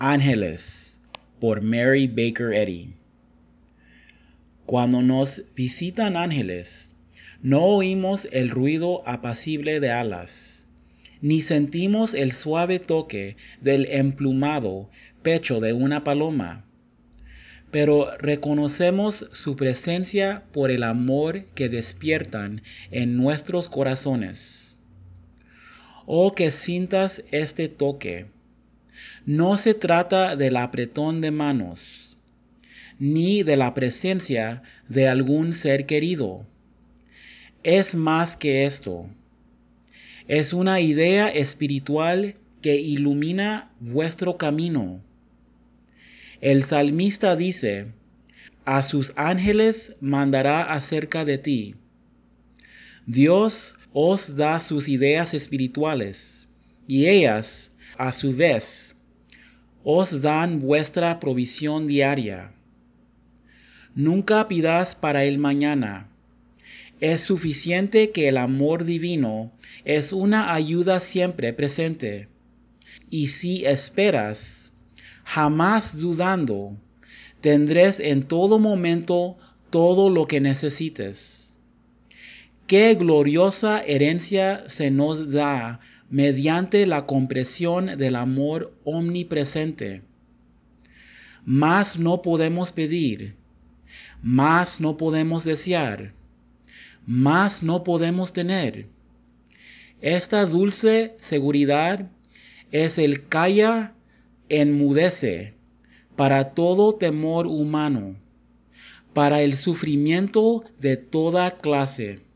Ángeles por Mary Baker Eddy. Cuando nos visitan ángeles, no oímos el ruido apacible de alas, ni sentimos el suave toque del emplumado pecho de una paloma, pero reconocemos su presencia por el amor que despiertan en nuestros corazones. Oh, que sintas este toque no se trata del apretón de manos, ni de la presencia de algún ser querido. Es más que esto. Es una idea espiritual que ilumina vuestro camino. El salmista dice, a sus ángeles mandará acerca de ti. Dios os da sus ideas espirituales, y ellas a su vez, os dan vuestra provisión diaria. Nunca pidas para el mañana. Es suficiente que el amor divino es una ayuda siempre presente. Y si esperas, jamás dudando, tendrás en todo momento todo lo que necesites. Qué gloriosa herencia se nos da mediante la compresión del amor omnipresente. Más no podemos pedir, más no podemos desear, más no podemos tener. Esta dulce seguridad es el calla enmudece para todo temor humano, para el sufrimiento de toda clase.